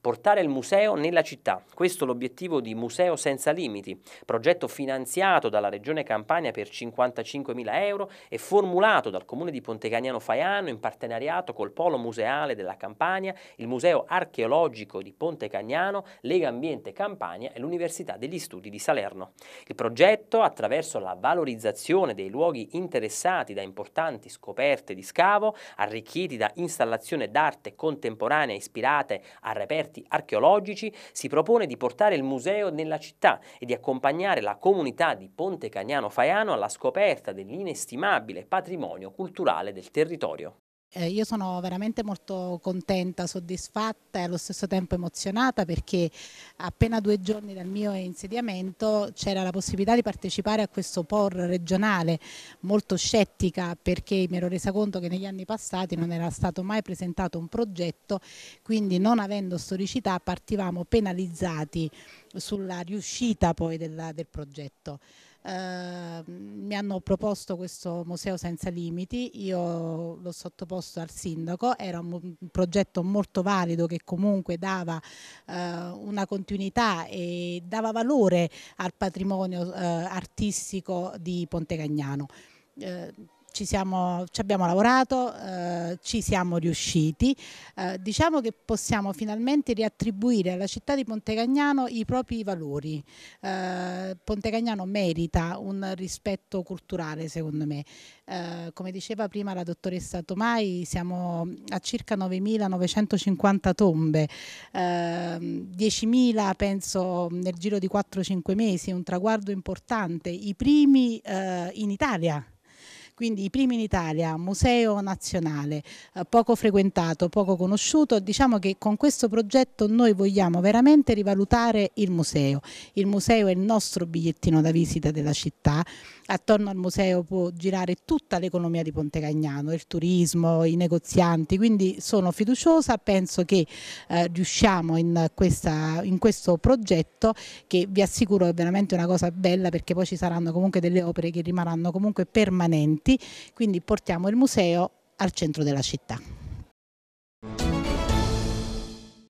portare il museo nella città. Questo è l'obiettivo di Museo Senza Limiti, progetto finanziato dalla Regione Campania per 55.000 euro e formulato dal Comune di Pontecagnano Faiano in partenariato col Polo Museale della Campania, il Museo Archeologico di Pontecagnano, Lega Ambiente Campania e l'Università degli Studi di Salerno. Il progetto, attraverso la valorizzazione dei luoghi interessati da importanti scoperte di scavo, arricchiti da installazioni d'arte contemporanea ispirate a reperti scoperti archeologici, si propone di portare il museo nella città e di accompagnare la comunità di Ponte Cagnano Faiano alla scoperta dell'inestimabile patrimonio culturale del territorio. Eh, io sono veramente molto contenta, soddisfatta e allo stesso tempo emozionata perché appena due giorni dal mio insediamento c'era la possibilità di partecipare a questo POR regionale molto scettica perché mi ero resa conto che negli anni passati non era stato mai presentato un progetto, quindi non avendo storicità partivamo penalizzati sulla riuscita poi della, del progetto. Ehm, mi hanno proposto questo museo senza limiti, io l'ho sottoposto al sindaco, era un, un, progetto molto valido che comunque dava eh, una continuità e dava valore al patrimonio eh, artistico di Ponte Cagnano. Eh, ci, siamo, ci abbiamo lavorato, eh, ci siamo riusciti. Eh, diciamo che possiamo finalmente riattribuire alla città di Pontecagnano i propri valori. Eh, Pontecagnano merita un rispetto culturale, secondo me. Eh, come diceva prima la dottoressa Tomai, siamo a circa 9.950 tombe, 10.000 eh, penso nel giro di 4-5 mesi, un traguardo importante, i primi eh, in Italia quindi i primi in Italia, museo nazionale, eh, poco frequentato, poco conosciuto, diciamo che con questo progetto noi vogliamo veramente rivalutare il museo, il museo è il nostro bigliettino da visita della città, attorno al museo può girare tutta l'economia di Ponte Cagnano, il turismo, i negozianti, quindi sono fiduciosa, penso che eh, riusciamo in, questa, in, questo progetto che vi assicuro è veramente una cosa bella perché poi ci saranno comunque delle opere che rimarranno comunque permanenti quindi portiamo il museo al centro della città.